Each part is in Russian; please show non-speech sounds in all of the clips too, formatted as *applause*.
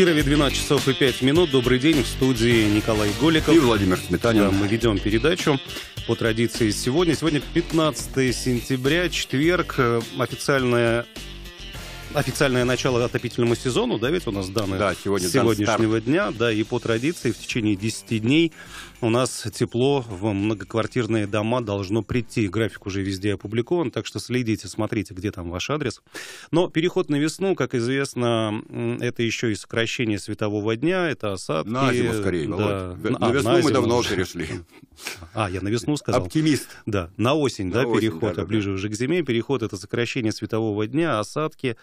Кирове 12 часов и 5 минут. Добрый день. В студии Николай Голиков. И Владимир Сметанин. Да, мы ведем передачу по традиции сегодня. Сегодня 15 сентября, четверг. официальное официальное начало отопительному сезону, да, ведь у нас данные да, сегодня сегодняшнего дня, да, и по традиции в течение 10 дней у нас тепло в многоквартирные дома должно прийти. График уже везде опубликован, так что следите, смотрите, где там ваш адрес. Но переход на весну, как известно, это еще и сокращение светового дня, это осадки. На зиму скорее, да. Володь. А, на, весну на мы давно уже перешли. А, я на весну сказал. Оптимист. Да, на осень, на да, осень, переход, да, да, ближе да. уже к зиме. Переход — это сокращение светового дня, осадки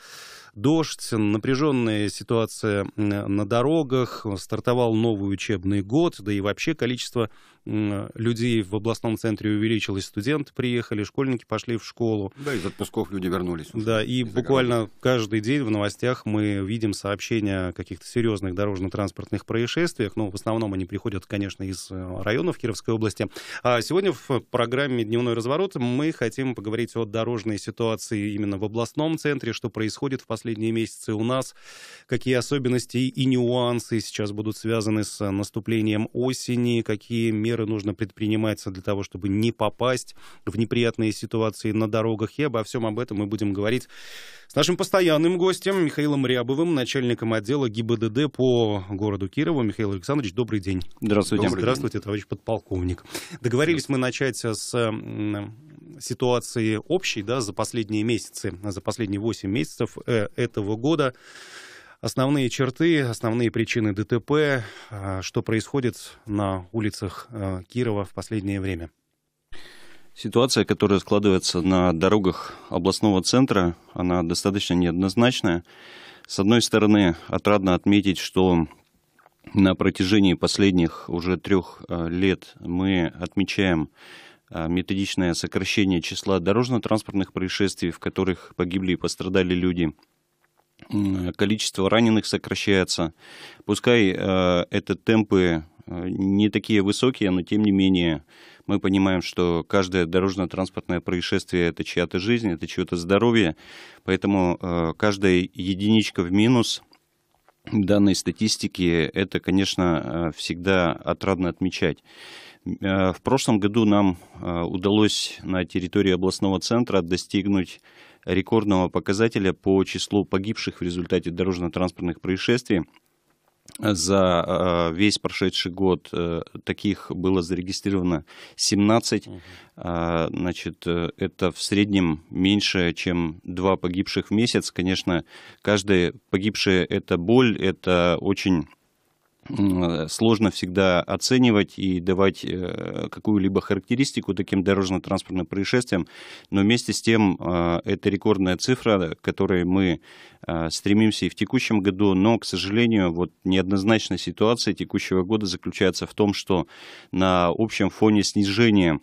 дождь, напряженная ситуация на дорогах, стартовал новый учебный год, да и вообще количество людей в областном центре увеличилось, студенты приехали, школьники пошли в школу. Да, из отпусков люди вернулись. Уже, да, и буквально каждый день в новостях мы видим сообщения о каких-то серьезных дорожно-транспортных происшествиях, но ну, в основном они приходят, конечно, из э, районов Кировской области. А сегодня в программе «Дневной разворот» мы хотим поговорить о дорожной ситуации именно в областном центре, что происходит в последние месяцы у нас, какие особенности и нюансы сейчас будут связаны с э, наступлением осени, какие меры меры нужно предпринимать для того, чтобы не попасть в неприятные ситуации на дорогах. И обо всем об этом мы будем говорить с нашим постоянным гостем Михаилом Рябовым, начальником отдела ГИБДД по городу Кирову. Михаил Александрович, добрый день. Здравствуйте. Добрый Здравствуйте, день. товарищ подполковник. Договорились мы начать с э, ситуации общей да, за последние месяцы, за последние 8 месяцев э, этого года. Основные черты, основные причины ДТП, а, что происходит на улицах а, Кирова в последнее время. Ситуация, которая складывается на дорогах областного центра, она достаточно неоднозначная. С одной стороны, отрадно отметить, что на протяжении последних уже трех а, лет мы отмечаем методичное сокращение числа дорожно-транспортных происшествий, в которых погибли и пострадали люди – количество раненых сокращается. Пускай э, это темпы э, не такие высокие, но тем не менее мы понимаем, что каждое дорожно-транспортное происшествие – это чья-то жизнь, это чье-то здоровье, поэтому э, каждая единичка в минус данной статистики – это, конечно, э, всегда отрадно отмечать. Э, в прошлом году нам удалось на территории областного центра достигнуть рекордного показателя по числу погибших в результате дорожно-транспортных происшествий. За э, весь прошедший год э, таких было зарегистрировано 17. А, значит, э, это в среднем меньше, чем два погибших в месяц. Конечно, каждый погибший — это боль, это очень Э, сложно всегда оценивать и давать э, какую-либо характеристику таким дорожно-транспортным происшествиям, но вместе с тем э, это рекордная цифра, к которой мы стремимся и в текущем году, но, к сожалению, вот неоднозначная ситуация текущего года заключается в том, что на общем фоне снижения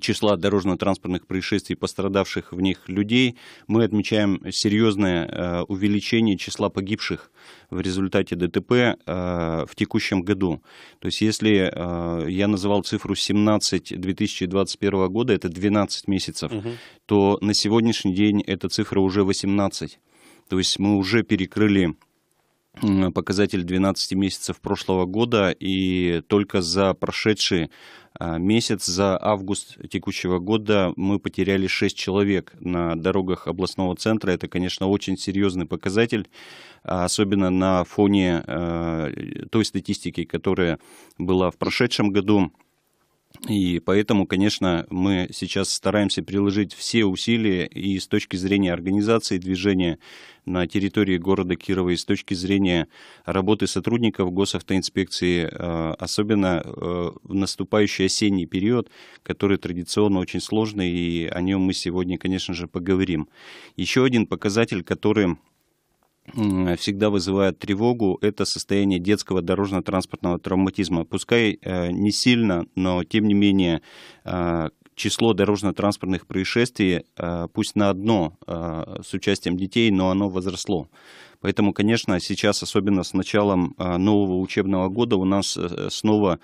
числа дорожно-транспортных происшествий, пострадавших в них людей, мы отмечаем серьезное э, увеличение числа погибших в результате ДТП э, в текущем году. То есть если э, я называл цифру 17 2021 года, это 12 месяцев, угу. то на сегодняшний день эта цифра уже 18. То есть мы уже перекрыли показатель 12 месяцев прошлого года, и только за прошедшие а, месяц за август текущего года мы потеряли 6 человек на дорогах областного центра. Это, конечно, очень серьезный показатель, а, особенно на фоне а, той статистики, которая была в прошедшем году. И поэтому, конечно, мы сейчас стараемся приложить все усилия и с точки зрения организации движения на территории города Кирова, и с точки зрения работы сотрудников госавтоинспекции, э, особенно э, в наступающий осенний период, который традиционно очень сложный, и о нем мы сегодня, конечно же, поговорим. Еще один показатель, который всегда вызывает тревогу, это состояние детского дорожно-транспортного травматизма. Пускай э, не сильно, но тем не менее э, число дорожно-транспортных происшествий, э, пусть на одно с участием детей, но оно возросло. Поэтому, конечно, сейчас, особенно с началом нового учебного года, у нас снова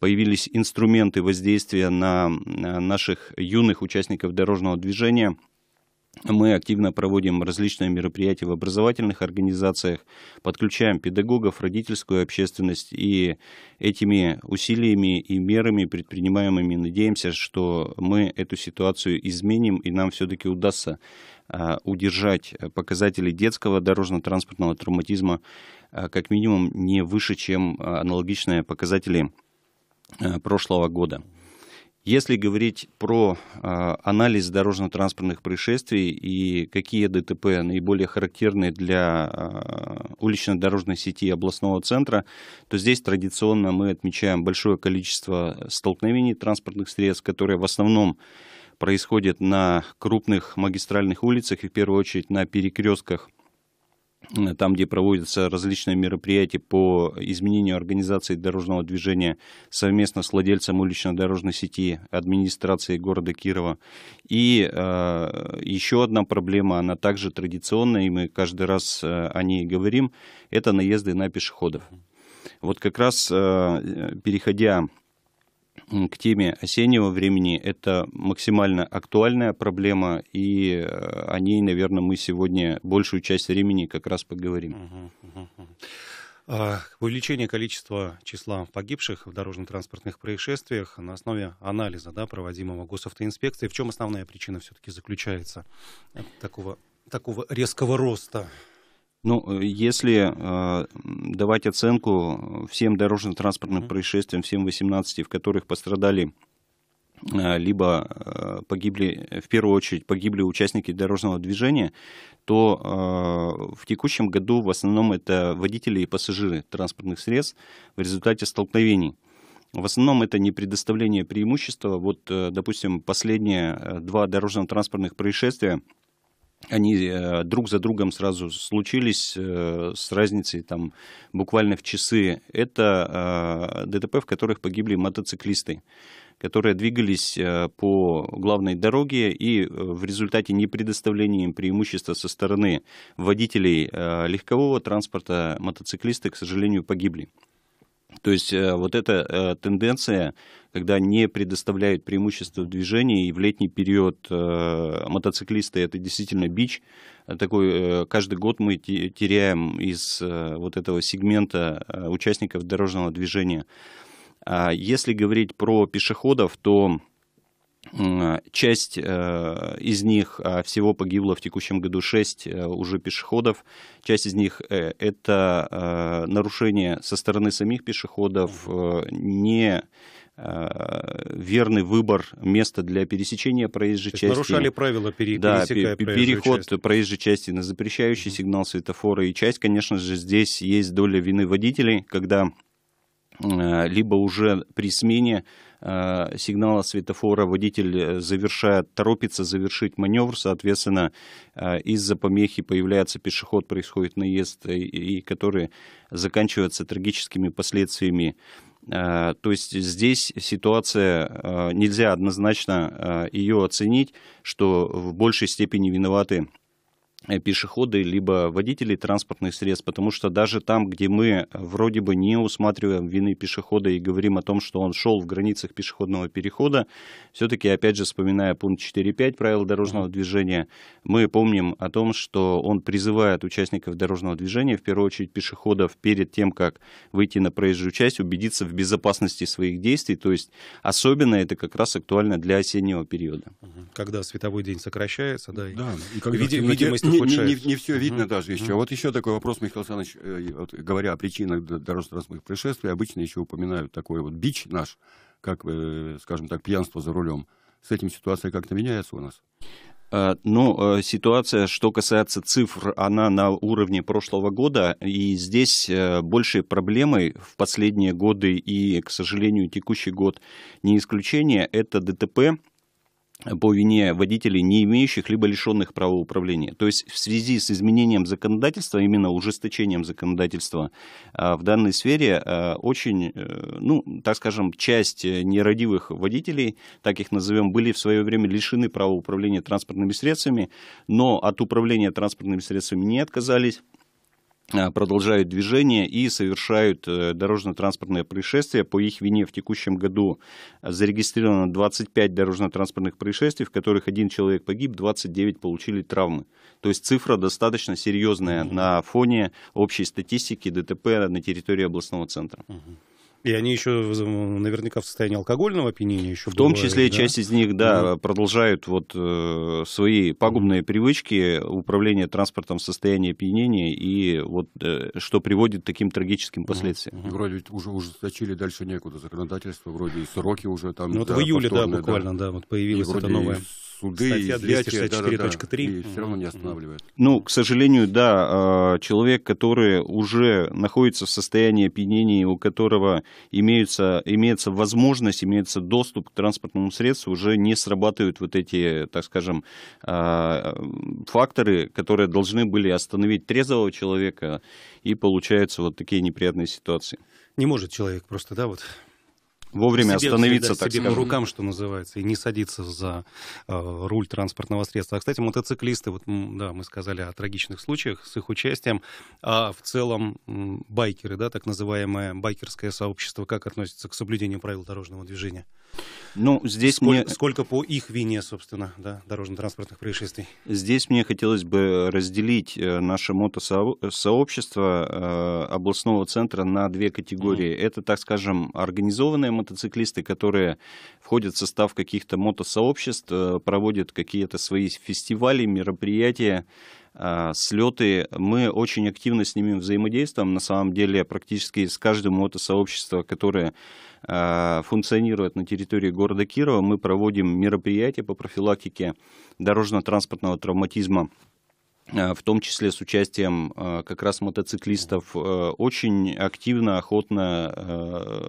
появились инструменты воздействия на наших юных участников дорожного движения – мы активно проводим различные мероприятия в образовательных организациях, подключаем педагогов, родительскую общественность, и этими усилиями и мерами предпринимаемыми надеемся, что мы эту ситуацию изменим, и нам все-таки удастся а, удержать показатели детского дорожно-транспортного травматизма а, как минимум не выше, чем аналогичные показатели а, прошлого года. Если говорить про э, анализ дорожно-транспортных происшествий и какие ДТП наиболее характерны для э, улично-дорожной сети областного центра, то здесь традиционно мы отмечаем большое количество столкновений транспортных средств, которые в основном происходят на крупных магистральных улицах и в первую очередь на перекрестках Э, там, где проводятся различные мероприятия по изменению организации дорожного движения совместно с владельцем уличной дорожной сети администрации города Кирова. И э, еще одна проблема, она также традиционная, и мы каждый раз э, о ней говорим, это наезды на пешеходов. Вот как раз э, переходя к теме осеннего времени. Это максимально актуальная проблема, и э, о ней, наверное, мы сегодня большую часть времени как раз поговорим. А, увеличение количества числа погибших в дорожно-транспортных происшествиях на основе анализа, да, проводимого госавтоинспекцией. В чем основная причина все-таки заключается такого, такого резкого роста ну, э, если э, давать оценку э, всем дорожно-транспортным mm-hmm. происшествиям, всем 18, в которых пострадали а, либо а, погибли, в первую очередь погибли участники дорожного движения, то в текущем году в основном это водители и пассажиры транспортных средств в результате столкновений. В основном это не предоставление преимущества. Вот, э, допустим, последние два дорожно-транспортных происшествия – они э, друг за другом сразу случились э, с разницей там буквально в часы. Это э, ДТП, в которых погибли мотоциклисты которые двигались по главной дороге и в результате не предоставления им преимущества со стороны водителей легкового транспорта мотоциклисты, к сожалению, погибли. То есть э, вот эта э, тенденция, когда не предоставляют преимущество в движении, и в летний период э, мотоциклисты это действительно бич. Такой, каждый год мы теряем из вот этого сегмента участников дорожного движения. А если говорить про пешеходов, то а, часть э, из них, а, всего погибло в текущем году 6 э, уже пешеходов. Часть из них э, это нарушение со стороны самих пешеходов, не верный выбор места для пересечения проезжей То части. Нарушали правила пересекая да, переход часть. проезжей части на запрещающий mm-hmm. сигнал светофора. И часть, конечно же, здесь есть доля вины водителей, когда Э, либо уже при смене э, сигнала светофора водитель э, завершает, торопится завершить маневр, соответственно, из-за помехи появляется пешеход, происходит наезд, и который заканчивается трагическими последствиями. То есть здесь ситуация, нельзя однозначно ее оценить, что в большей степени виноваты Э, пешеходы, либо водителей транспортных средств, потому что даже там, где мы э, вроде бы не усматриваем вины пешехода и говорим о том, что он шел в границах пешеходного перехода, все-таки, опять же, вспоминая пункт 4.5 правил дорожного движения, мы помним о том, что он призывает участников дорожного движения, в первую очередь пешеходов, перед тем, как выйти на проезжую часть, убедиться в безопасности своих действий, то есть особенно это как раз актуально для осеннего периода. Когда световой день сокращается, да, да и когда видимость не, не, не все видно uh-huh. даже еще. Uh-huh. Вот еще такой вопрос, Михаил Александрович, э, вот, говоря о причинах дорожно-транспортных происшествий, обычно еще упоминают такой вот бич наш, как, э, скажем так, пьянство за рулем. С этим ситуация как-то меняется у нас? Э, Но ну, ситуация, что касается цифр, она на уровне прошлого года, и здесь большей проблемой в последние годы и, к сожалению, текущий год не исключение, это ДТП по вине водителей, не имеющих либо лишенных права управления. То есть в связи с изменением законодательства, а именно ужесточением законодательства а, в данной сфере а, очень, э, ну, так скажем, часть э, нерадивых водителей, так их назовем, были в свое время лишены права управления транспортными средствами, но от управления транспортными средствами не отказались Э, продолжают движение и совершают э, дорожно-транспортное происшествие. По их вине в текущем году зарегистрировано 25 дорожно-транспортных происшествий, в которых один человек погиб, 29 получили травмы. То есть цифра достаточно серьезная mm на фоне общей статистики ДТП на территории областного центра. mm и они еще наверняка в состоянии алкогольного опьянения еще. В том числе да? часть из них, да, mm-hmm. продолжают вот э, свои пагубные mm-hmm. привычки управления транспортом в состоянии опьянения и вот э, что приводит к таким трагическим последствиям. Mm-hmm. Вроде уже ужесточили дальше некуда законодательство, вроде и сроки уже там. Ну да, вот в июле, да, буквально, да, вот появилась эта новая суды, Статья 264.3. Да, да, да, и все равно не останавливают. Ну, к сожалению, да, а, человек, который уже находится в состоянии опьянения, у которого имеются, имеется возможность, имеется доступ к транспортному средству, уже не срабатывают вот эти, так скажем, а, факторы, которые должны были остановить трезвого человека, и получаются вот такие неприятные ситуации. Не может человек просто, да, вот вовремя себе, остановиться, себе, да, так себе скажем. рукам, что называется, и не садиться за э, руль транспортного средства. А, кстати, мотоциклисты, вот, да, мы сказали о трагичных случаях с их участием, а в целом байкеры, да, так называемое байкерское сообщество, как относится к соблюдению правил дорожного движения? Ну, здесь сколько, мне... Сколько по их вине, собственно, да, дорожно-транспортных происшествий? Здесь мне хотелось бы разделить э, наше мотосообщество э, областного центра на две категории. Mm. Это, так скажем, организованное мотоциклисты, которые входят в состав каких-то мотосообществ, э, проводят какие-то свои фестивали, мероприятия, э, слеты. Мы очень активно с ними взаимодействуем. На самом деле, практически с каждым мотосообществом, которое э, функционирует на территории города Кирова, мы проводим мероприятия по профилактике дорожно-транспортного травматизма Э, в том числе с участием э, как раз мотоциклистов, э, очень активно, охотно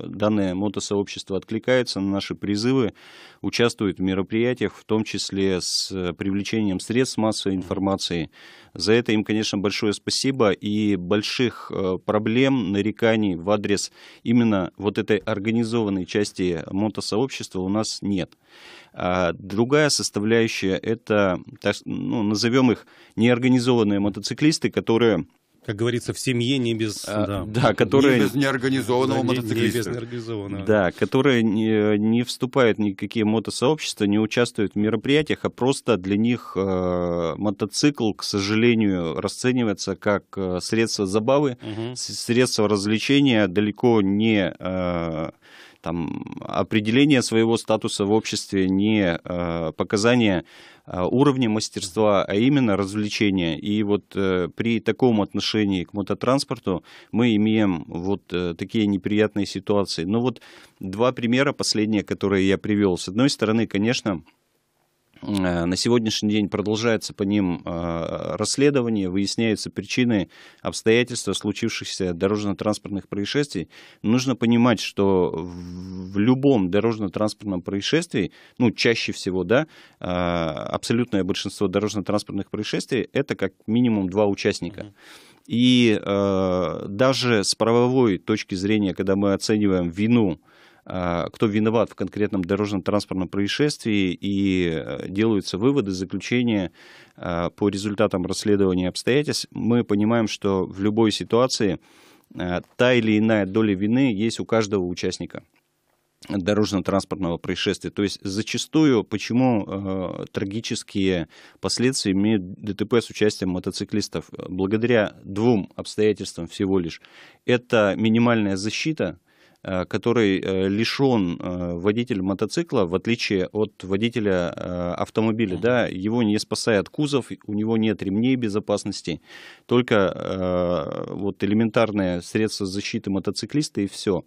данное мотосообщество откликается на наши призывы, участвует в мероприятиях, в том числе с привлечением средств массовой информации. За это им, конечно, большое спасибо и больших проблем, нареканий в адрес именно вот этой организованной части мотосообщества у нас нет. А другая составляющая – это, так, ну, назовем их, неорганизованные мотоциклисты, которые как говорится, в семье не без... А, да, да, которые... Не без неорганизованного да, мотоциклиста. Не без неорганизованного. Да, которые не, не вступают в никакие мотосообщества, не участвуют в мероприятиях, а просто для них э, мотоцикл, к сожалению, расценивается как э, средство забавы, угу. средство развлечения, далеко не... Э, там, определение своего статуса в обществе, не э, показание э, уровня мастерства, а именно развлечения. И вот э, при таком отношении к мототранспорту мы имеем вот такие неприятные ситуации. Но ну вот два примера последние, которые я привел. С одной стороны, конечно, Э, на сегодняшний день продолжается по ним э, расследование, выясняются причины, обстоятельства случившихся дорожно-транспортных происшествий. Нужно понимать, что в любом дорожно-транспортном происшествии, ну, чаще всего, да, э, абсолютное большинство дорожно-транспортных происшествий — это как минимум два участника. И даже с правовой точки зрения, когда мы оцениваем вину а, кто виноват в конкретном дорожно-транспортном происшествии, и э, делаются выводы, заключения а, по результатам расследования обстоятельств. Мы понимаем, что в любой ситуации а, та или иная доля вины есть у каждого участника дорожно-транспортного происшествия. То есть зачастую почему э, трагические последствия имеют ДТП с участием мотоциклистов? Благодаря двум обстоятельствам всего лишь. Это минимальная защита – Э, который э, лишен э, водитель мотоцикла, в отличие от водителя автомобиля, да, его не спасает кузов, у него нет ремней безопасности, только вот элементарное средство защиты мотоциклиста и все.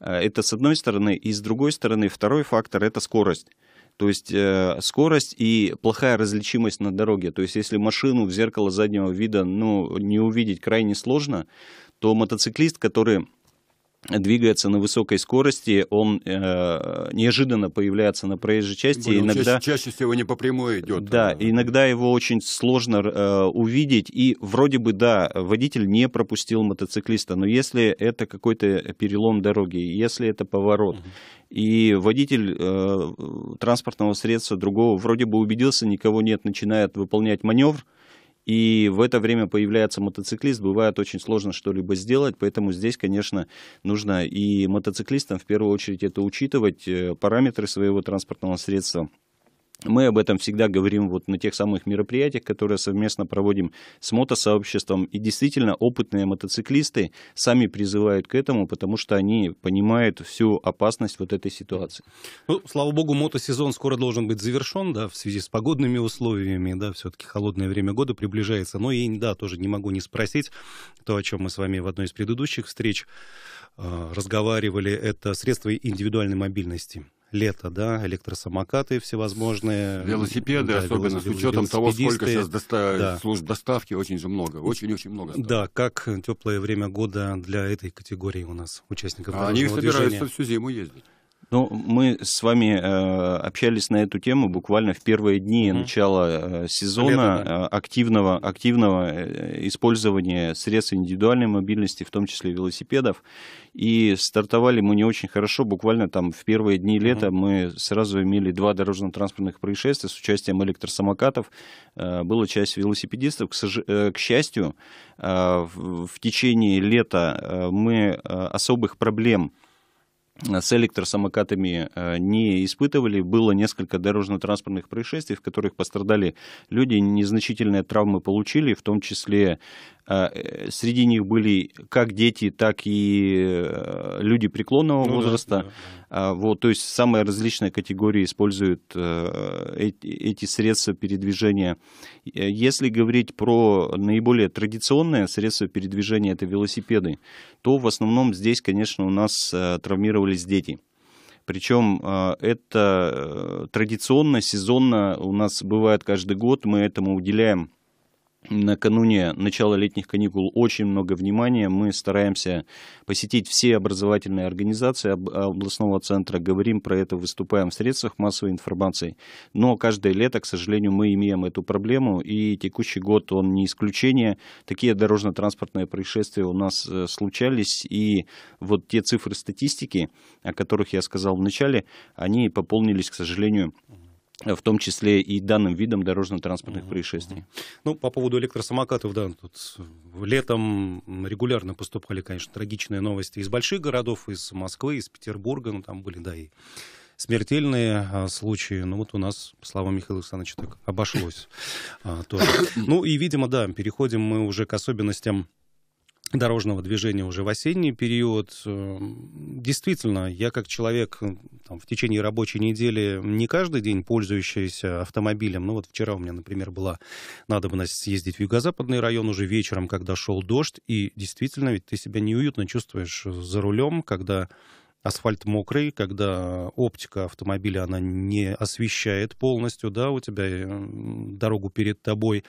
Это с одной стороны, и с другой стороны второй фактор – это скорость. То есть э, скорость и плохая различимость на дороге. То есть если машину в зеркало заднего вида ну, не увидеть крайне сложно, то мотоциклист, который двигается на высокой скорости, он э, неожиданно появляется на проезжей части. Более иногда чаще, чаще всего не по прямой идет. Да, э. иногда его очень сложно э, увидеть. И вроде бы да, водитель не пропустил мотоциклиста, но если это какой-то перелом дороги, если это поворот, угу. и водитель э, транспортного средства другого вроде бы убедился, никого нет, начинает выполнять маневр и в это время появляется мотоциклист, бывает очень сложно что-либо сделать, поэтому здесь, конечно, нужно и мотоциклистам в первую очередь это учитывать, э, параметры своего транспортного средства мы об этом всегда говорим вот на тех самых мероприятиях, которые совместно проводим с мотосообществом. И действительно, опытные мотоциклисты сами призывают к этому, потому что они понимают всю опасность вот этой ситуации. Ну, слава богу, мотосезон скоро должен быть завершен, да, в связи с погодными условиями, да, все-таки холодное время года приближается. Но и, да, тоже не могу не спросить то, о чем мы с вами в одной из предыдущих встреч э, разговаривали, это средства индивидуальной мобильности лето, да, электросамокаты всевозможные. Велосипеды, да, особенно велосипеды, с учетом того, сколько сейчас доста... да. служб доставки, очень же много, очень-очень много. Стало. Да, как теплое время года для этой категории у нас участников а Они собираются движения. всю зиму ездить. Ну, мы с вами э, общались на эту тему буквально в первые дни угу. начала э, сезона Лето, да. Э, активного, активного э, использования средств индивидуальной мобильности, в том числе велосипедов. И стартовали мы не очень хорошо. Буквально там в первые дни лета угу. мы сразу имели два дорожно-транспортных происшествия с участием электросамокатов. Э, была часть велосипедистов. К, сож... Э, к счастью, э, в, в течение лета э, мы особых проблем с электросамокатами э, не испытывали. Было несколько дорожно-транспортных происшествий, в которых пострадали люди, незначительные травмы получили, в том числе а, э, среди них были как дети, так и э, люди преклонного ну, возраста. Да, да. А, вот, то есть самые различные категории используют э, эти средства передвижения. Если говорить про наиболее традиционное средство передвижения, это велосипеды, то в основном здесь, конечно, у нас травмировались дети. Причем это традиционно, сезонно у нас бывает каждый год, мы этому уделяем накануне начала летних каникул очень много внимания. Мы стараемся посетить все образовательные организации областного центра, говорим про это, выступаем в средствах массовой информации. Но каждое лето, к сожалению, мы имеем эту проблему, и текущий год, он не исключение. Такие дорожно-транспортные происшествия у нас э, случались, и вот те цифры статистики, о которых я сказал в начале, они пополнились, к сожалению, Э, в том числе и данным видом дорожно-транспортных угу. происшествий. Ну, по поводу электросамокатов, да, тут летом регулярно поступали, конечно, трагичные новости из больших городов, из Москвы, из Петербурга, ну, там были, да, и смертельные а, случаи. Ну, вот у нас, по словам Михаила Александровича, так обошлось а, тоже. Ну, и, видимо, да, переходим мы уже к особенностям дорожного движения уже в осенний период. Эм, действительно, я как человек, там, в течение рабочей недели не каждый день пользующиеся автомобилем. Ну вот вчера у меня, например, была надобность съездить в юго-западный район уже вечером, когда шел дождь, и действительно ведь ты себя неуютно чувствуешь за рулем, когда асфальт мокрый, когда оптика автомобиля, она не освещает полностью, да, у тебя э, дорогу перед тобой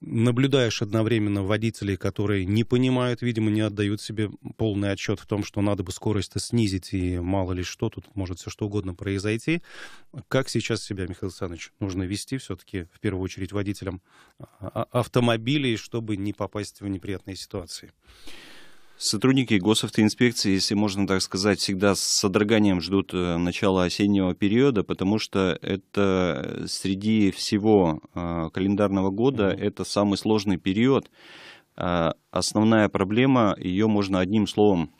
наблюдаешь одновременно водителей, которые не понимают, видимо, не отдают себе полный отчет в том, что надо бы скорость-то снизить, и мало ли что, тут может все что угодно произойти. Как сейчас себя, Михаил Александрович, нужно вести все-таки, в первую очередь, водителям а, а, автомобилей, чтобы не попасть в неприятные ситуации? Сотрудники госавтоинспекции, если можно так сказать, всегда с содроганием ждут э, начала осеннего периода, потому что это э, среди всего э, календарного года mm-hmm. это самый сложный период. Основная проблема, ее можно одним словом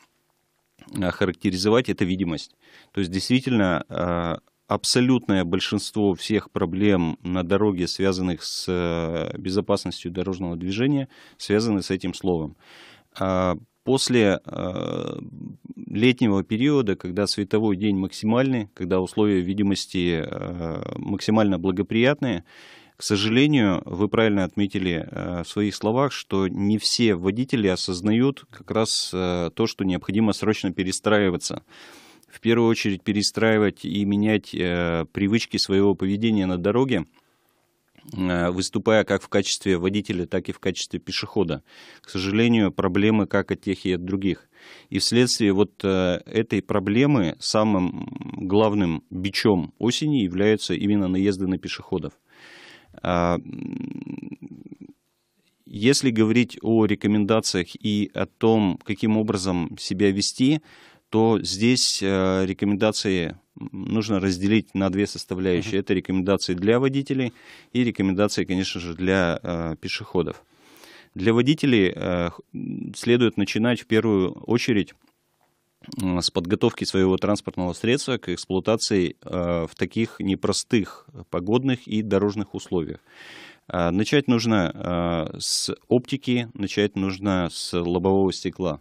характеризовать, это видимость. То есть действительно абсолютное большинство всех проблем на дороге, связанных с безопасностью дорожного движения, связаны с этим словом после э, летнего периода, когда световой день максимальный, когда условия видимости э, максимально благоприятные, к сожалению, вы правильно отметили э, в своих словах, что не все водители осознают как раз то, что необходимо срочно перестраиваться. В первую очередь перестраивать и менять привычки своего поведения на дороге, Э, выступая как в качестве водителя, так и в качестве пешехода. К сожалению, проблемы как от тех и от других. И вследствие вот э, этой проблемы самым главным бичом осени являются именно наезды на пешеходов. А, если говорить о рекомендациях и о том, каким образом себя вести, то здесь э, рекомендации нужно разделить на две составляющие. Это рекомендации для водителей и рекомендации, конечно же, для э, пешеходов. Для водителей э, следует начинать в первую очередь с подготовки своего транспортного средства к эксплуатации в таких непростых погодных и дорожных условиях. Начать нужно с оптики, начать нужно с лобового стекла.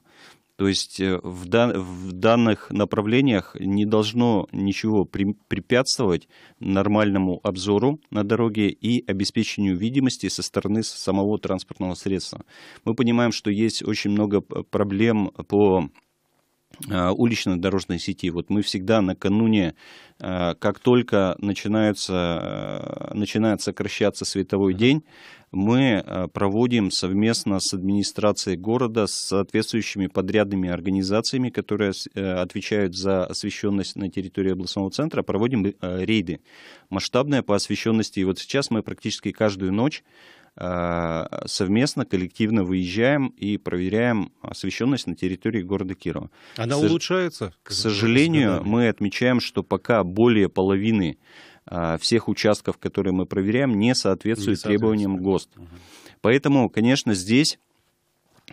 То есть э, в, дан, в данных направлениях не должно ничего при, препятствовать нормальному обзору на дороге и обеспечению видимости со стороны самого транспортного средства. Мы понимаем, что есть очень много проблем по а, уличной дорожной сети. Вот мы всегда накануне, а, как только начинается, а, начинает сокращаться световой день, мы проводим совместно с администрацией города, с соответствующими подрядными организациями, которые э, отвечают за освещенность на территории областного центра, проводим э, рейды масштабные по освещенности. И вот сейчас мы практически каждую ночь Э, совместно, коллективно выезжаем и проверяем освещенность на территории города Кирова. Она Со... улучшается? К сожалению, мы отмечаем, что пока более половины э, всех участков, которые мы проверяем, не соответствуют, требованиям ГОСТ. Угу. Поэтому, конечно, здесь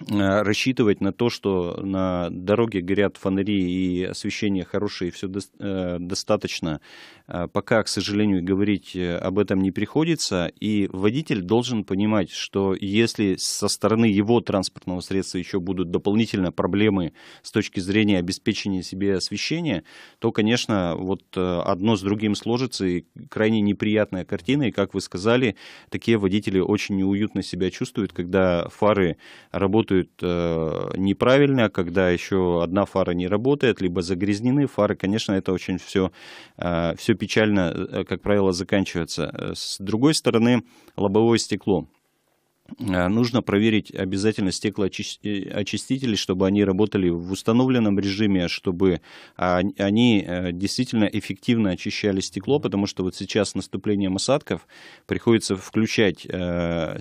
Э, рассчитывать на то, что на дороге горят фонари и освещение хорошее, и все э, достаточно, э, пока, к сожалению, говорить об этом не приходится. И водитель должен понимать, что если со стороны его транспортного средства еще будут дополнительно проблемы с точки зрения обеспечения себе освещения, то, конечно, вот одно с другим сложится, и крайне неприятная картина. И, как вы сказали, такие водители очень неуютно себя чувствуют, когда фары работают работают э, неправильно, когда еще одна фара не работает, либо загрязнены фары, конечно, это очень все, э, все печально, э, как правило, заканчивается. Э, с другой стороны, лобовое стекло. Э, нужно проверить обязательно стеклоочистители, э, чтобы они работали в установленном режиме, чтобы а, они э, действительно эффективно очищали стекло, потому что вот сейчас с наступлением осадков приходится включать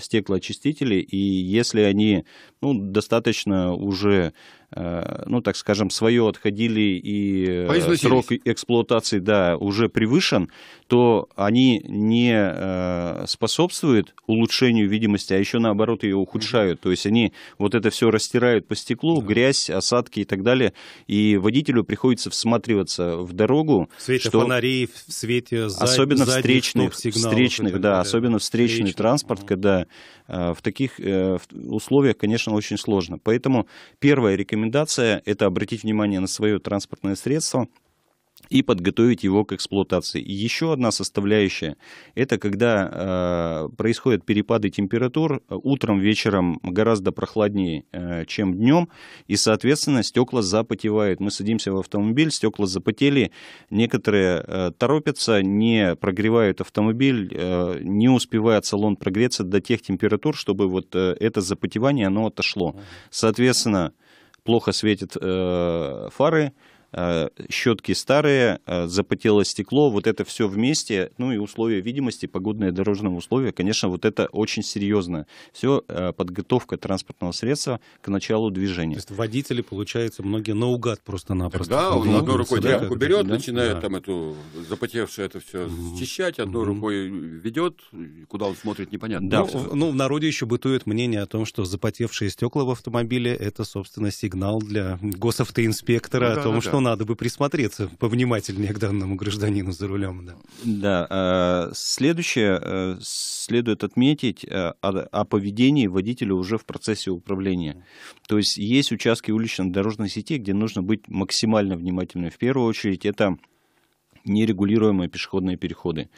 стеклоочистители, и если они ну, достаточно уже Э, ну, так скажем, свое отходили и э, срок эксплуатации, да, уже превышен, то они не э, способствуют улучшению видимости, а еще наоборот ее ухудшают. То есть они вот это все растирают по стеклу, грязь, осадки и так далее. И водителю приходится всматриваться в дорогу. В свете что... фонари в свете за... Особенно встречных, сигналов, встречных да, особенно встречный, встречный транспорт, когда в таких условиях, конечно, очень сложно. Поэтому первая рекомендация рекомендация – это обратить внимание на свое транспортное средство, и подготовить его к эксплуатации. И еще одна составляющая – это когда э, происходят перепады температур, утром, вечером гораздо прохладнее, э, чем днем, и, соответственно, стекла запотевают. Мы садимся в автомобиль, стекла запотели, некоторые э, торопятся, не прогревают автомобиль, э, не успевает салон прогреться до тех температур, чтобы вот э, это запотевание, оно отошло. Соответственно, плохо светят э, фары, Э, щетки старые, э, запотело стекло, вот это все вместе, ну и условия видимости, погодные дорожные условия, конечно, вот это очень серьезно. Все э, подготовка транспортного средства к началу движения. То есть водители, получается, многие наугад просто-напросто. Да, он одной рукой тряпку берет, да? начинает да. там эту запотевшее это все счищать, одной mm-hmm. рукой ведет, куда он смотрит, непонятно. Да, ну, ну, в народе еще бытует мнение о том, что запотевшие стекла в автомобиле это, собственно, сигнал для госавтоинспектора ну, да, о том, да, что да надо бы присмотреться повнимательнее к данному гражданину за рулем. Да, да э, следующее э, следует отметить э, о, поведении водителя уже в процессе управления. То есть есть участки уличной дорожной сети, где нужно быть максимально внимательным. В первую очередь это нерегулируемые пешеходные переходы.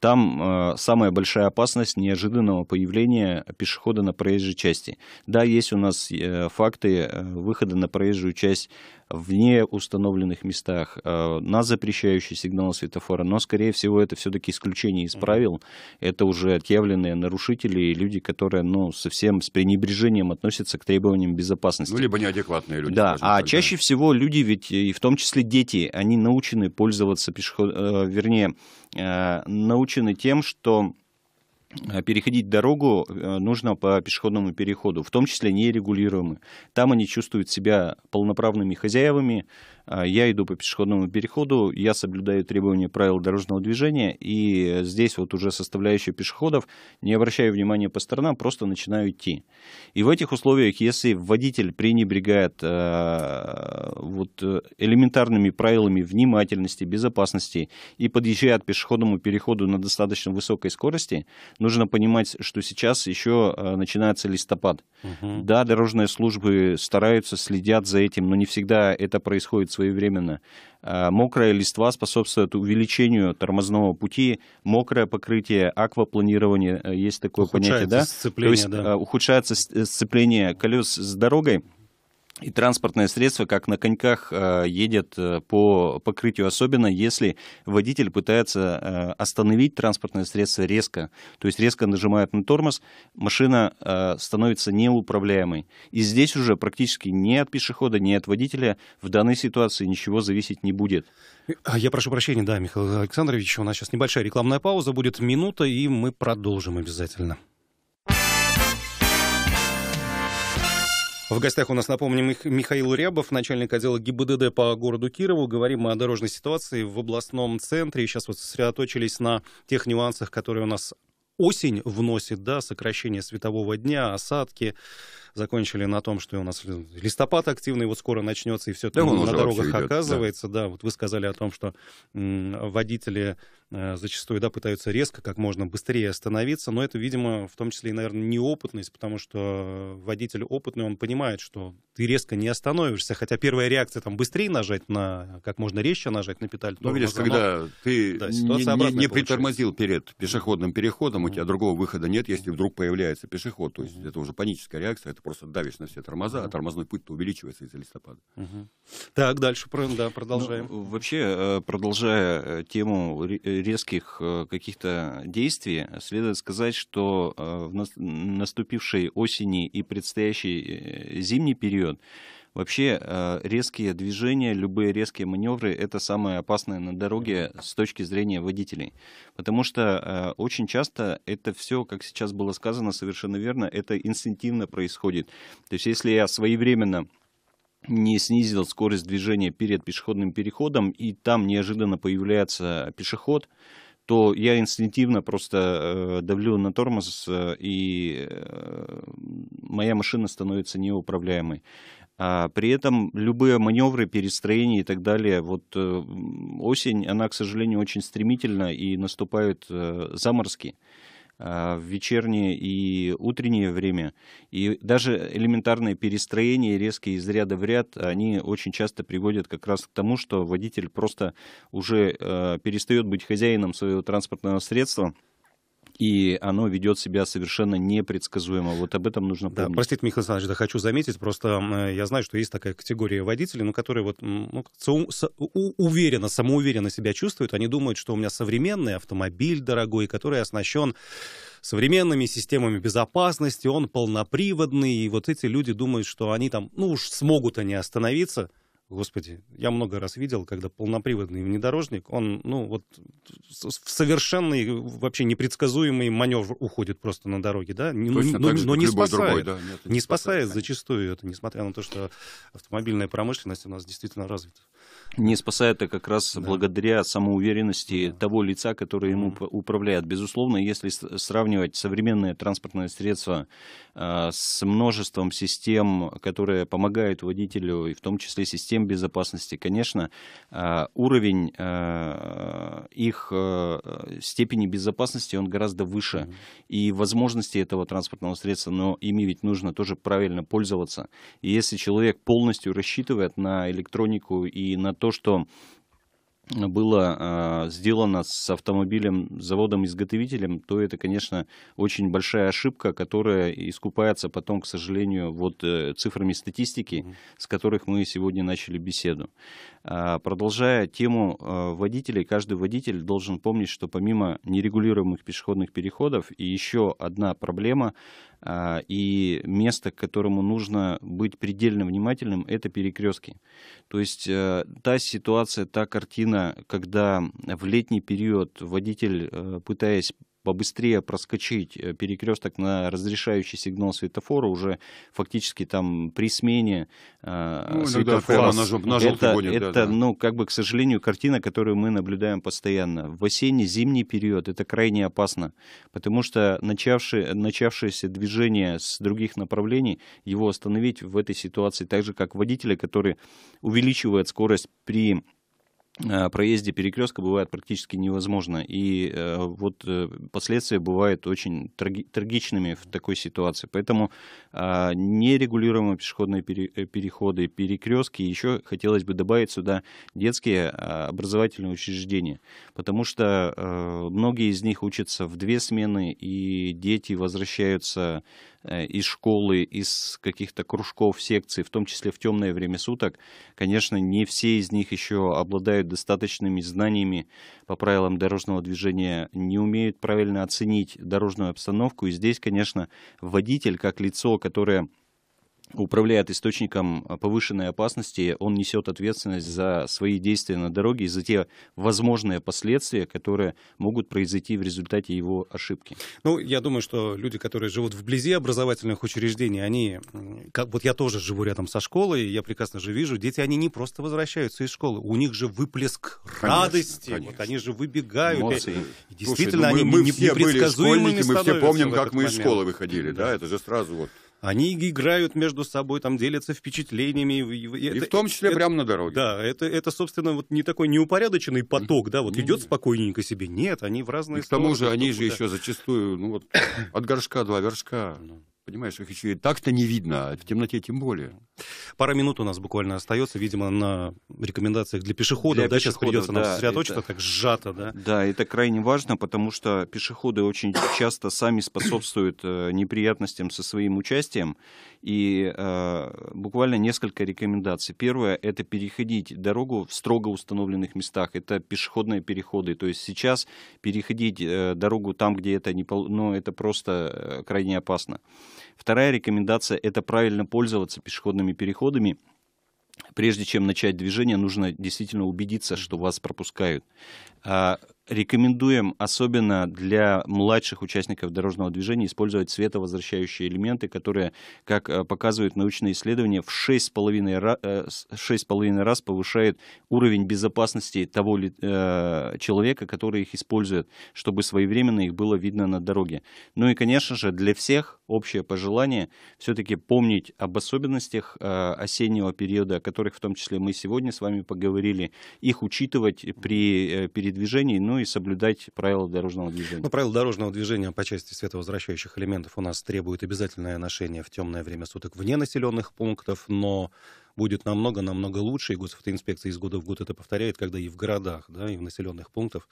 Там э, самая большая опасность неожиданного появления пешехода на проезжей части. Да, есть у нас э, факты э, выхода на проезжую часть в неустановленных местах, э, на запрещающий сигнал светофора, но, скорее всего, это все-таки исключение из правил. Это уже отъявленные нарушители и люди, которые ну, совсем с пренебрежением относятся к требованиям безопасности. Ну, либо неадекватные люди. Да, а так, чаще да. всего люди ведь, и в том числе дети, они научены пользоваться пешеход... Э, вернее, э, научены тем, что Э, переходить дорогу э, нужно по пешеходному переходу, в том числе нерегулируемый. Там они чувствуют себя полноправными хозяевами, а, я иду по пешеходному переходу, я соблюдаю требования правил дорожного движения, и здесь вот уже составляющая пешеходов, не обращаю внимания по сторонам, просто начинаю идти. И в этих условиях, если водитель пренебрегает а, э, вот, элементарными правилами внимательности, безопасности и подъезжает к пешеходному переходу на достаточно высокой скорости, нужно понимать, что сейчас еще а, начинается листопад. Угу. Да, дорожные службы стараются, следят за этим, но не всегда это происходит своевременно. А, мокрая листва способствует увеличению тормозного пути, мокрое покрытие, аквапланирование, э, есть такое ухудшается понятие, да? Сцепление, То есть да. Э, ухудшается сцепление колес с дорогой и транспортное средство как на коньках э, едет э, по покрытию, особенно если водитель пытается э, остановить транспортное средство резко, то есть резко нажимает на тормоз, машина становится неуправляемой. И здесь уже практически ни от пешехода, ни от водителя в данной ситуации ничего зависеть не будет. А, я прошу прощения, да, Михаил Александрович, у нас сейчас небольшая рекламная пауза, будет минута, и мы продолжим обязательно. В гостях у нас, напомним, Михаил Рябов, начальник отдела ГИБДД по городу Кирову. Говорим мы о дорожной ситуации в областном центре. Сейчас вот сосредоточились на тех нюансах, которые у нас осень вносит, да, сокращение светового дня, осадки. Закончили на том, что у нас листопад активный, вот скоро начнется, и все да, на дорогах идет, оказывается. Да. да, вот вы сказали о том, что водители Э, зачастую да, пытаются резко, как можно быстрее остановиться, но это, видимо, в том числе и, наверное, неопытность, потому что водитель опытный, он понимает, что ты резко не остановишься, хотя первая реакция там быстрее нажать на, как можно резче нажать на педаль. Ну, видишь, когда ты да, не, не, не притормозил перед пешеходным переходом, у тебя другого выхода нет, если вдруг появляется пешеход, то есть это уже паническая реакция, это просто давишь на все тормоза, а тормозной путь-то увеличивается из-за листопада. Так, дальше, да, продолжаем. Ну, вообще, э, продолжая э, тему резких э, каких-то действий, следует сказать, что э, в наступившей осени и предстоящий э, зимний период Вообще резкие движения, любые резкие маневры – это самое опасное на дороге с точки зрения водителей. Потому что очень часто это все, как сейчас было сказано совершенно верно, это инстинктивно происходит. То есть если я своевременно не снизил скорость движения перед пешеходным переходом, и там неожиданно появляется пешеход, то я инстинктивно просто э, давлю на тормоз, э, и э, моя машина становится неуправляемой. А при этом любые маневры, перестроения и так далее, вот э, осень, она, к сожалению, очень стремительна, и наступают э, заморозки. А, в вечернее и утреннее время. И даже элементарные перестроения, резкие из ряда в ряд, они очень часто приводят как раз к тому, что водитель просто уже а, перестает быть хозяином своего транспортного средства, и оно ведет себя совершенно непредсказуемо. Вот об этом нужно помнить. Да, простите, Михаил Александрович, да хочу заметить, просто э, я знаю, что есть такая категория водителей, ну, которые вот ну, уверенно, самоуверенно себя чувствуют, они думают, что у меня современный автомобиль дорогой, который оснащен современными системами безопасности, он полноприводный, и вот эти люди думают, что они там, ну уж смогут они остановиться, Господи, я много раз видел, когда полноприводный внедорожник, он, ну, вот в совершенный, вообще непредсказуемый маневр уходит просто на дороге, да? Ну, Точно ну, но, но не спасает. Другой, да? Нет, не, не спасает, спасает зачастую это, несмотря на то, что автомобильная промышленность у нас действительно развита. Не спасает это а как раз да. благодаря самоуверенности да. того лица, который ему управляет. Безусловно, если сравнивать современные транспортные средства э, с множеством систем, которые помогают водителю, и в том числе системы систем безопасности, конечно, а, уровень а, их э, степени безопасности, он гораздо выше. Mm -hmm. И возможности этого транспортного средства, но ими ведь нужно тоже правильно пользоваться. И если человек полностью рассчитывает на электронику и на то, что было э, сделано с автомобилем, заводом-изготовителем, то это, конечно, очень большая ошибка, которая искупается потом, к сожалению, вот э, цифрами статистики, с которых мы сегодня начали беседу. Э, продолжая тему э, водителей, каждый водитель должен помнить, что помимо нерегулируемых пешеходных переходов и еще одна проблема а, и место, к которому нужно быть предельно внимательным, это перекрестки. То есть э, та ситуация, та картина, когда в летний период водитель, э, пытаясь побыстрее проскочить э, перекресток на разрешающий сигнал светофора уже фактически там при смене э, ну, ну светофора. На, жел- на это, гонит, это да, ну, как бы, к сожалению, картина, которую мы наблюдаем постоянно. В осенне-зимний период это крайне опасно, потому что начавшие, начавшееся движение с других направлений, его остановить в этой ситуации, так же, как водители, которые увеличивают скорость при Э, проезде перекрестка бывает практически невозможно. И э, вот э, последствия бывают очень траги трагичными в такой ситуации. Поэтому нерегулируемые пешеходные пере переходы, перекрестки, еще хотелось бы добавить сюда детские образовательные учреждения, потому что многие из них учатся в две смены, и дети возвращаются из школы, из каких-то кружков, секций, в том числе в темное время суток. Конечно, не все из них еще обладают обладают достаточными знаниями по правилам дорожного движения, не умеют правильно оценить дорожную обстановку. И здесь, конечно, водитель, как лицо, которое управляет источником а, повышенной опасности, он несет ответственность за свои действия на дороге и за те возможные последствия, которые могут произойти в результате его ошибки. Ну, я думаю, что люди, которые живут вблизи образовательных учреждений, они, как вот я тоже живу рядом со школой, я прекрасно же вижу, дети, они не просто возвращаются из школы, у них же выплеск конечно, радости, конечно. вот они же выбегают. Эмоции. И, действительно, Слушай, ну, мы, они мы не, все были школьники, мы все помним, как мы из момент. школы выходили, да, да это же сразу вот они играют между собой, там делятся впечатлениями. И, это, и в том числе это, прямо на дороге. Да, это, это, собственно, вот не такой неупорядоченный поток, да, вот не, ну, идет спокойненько себе. Нет, они в разные и стороны. К тому же они же да. еще зачастую, ну вот, от горшка два вершка. Ну. Понимаешь, их еще и так-то не видно, а в темноте тем более. Пара минут у нас буквально остается, видимо, на рекомендациях для пешеходов. Для да, пешеходов, сейчас придется да, нам сосредоточиться это, так сжато, да? Да, это крайне важно, потому что пешеходы очень часто сами способствуют э, неприятностям со своим участием. И э, буквально несколько рекомендаций. Первое – это переходить дорогу в строго установленных местах. Это пешеходные переходы. То есть сейчас переходить э, дорогу там, где это, не, ну, это просто э, крайне опасно. Вторая рекомендация – это правильно пользоваться пешеходными переходами прежде чем начать движение, нужно действительно убедиться, что вас пропускают. А, рекомендуем, особенно для младших участников дорожного движения, использовать световозвращающие элементы, которые, как э, показывают научные исследования, в 6,5 раз, 6,5 раз повышают уровень безопасности того э, человека, который их использует, чтобы своевременно их было видно на дороге. Ну и, конечно же, для всех общее пожелание все-таки помнить об особенностях э, осеннего периода, о которых в том числе мы сегодня с вами поговорили, их учитывать при э, передвижении, ну и соблюдать правила дорожного движения. Ну, правила дорожного движения по части световозвращающих элементов у нас требуют обязательное ношение в темное время суток вне населенных пунктов, но будет намного-намного лучше, и госавтоинспекция из года в год это повторяет, когда и в городах, да, и в населенных пунктах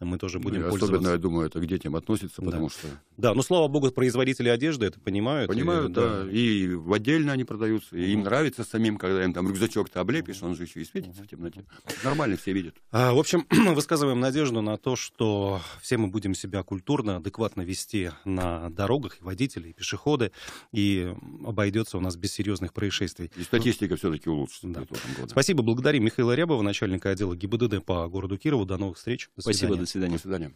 мы тоже будем ну, пользоваться. Особенно, я думаю, это к детям относится, потому да. что... Да, но, слава богу, производители одежды это понимают. Понимают, и, да. да. И в отдельно они продаются, и им нравится самим, когда им там рюкзачок-то облепишь, он же еще и светится в темноте. Нормально все видят. А, в общем, *clears throat* высказываем надежду на то, что все мы будем себя культурно, адекватно вести на дорогах, и водители, и пешеходы, и обойдется у нас без серьезных происшествий. И статистика все все-таки улучшится да. Спасибо. Благодарим Михаила Рябова, начальника отдела ГИБДД по городу Кирову. До новых встреч. До Спасибо. До свидания. До свидания.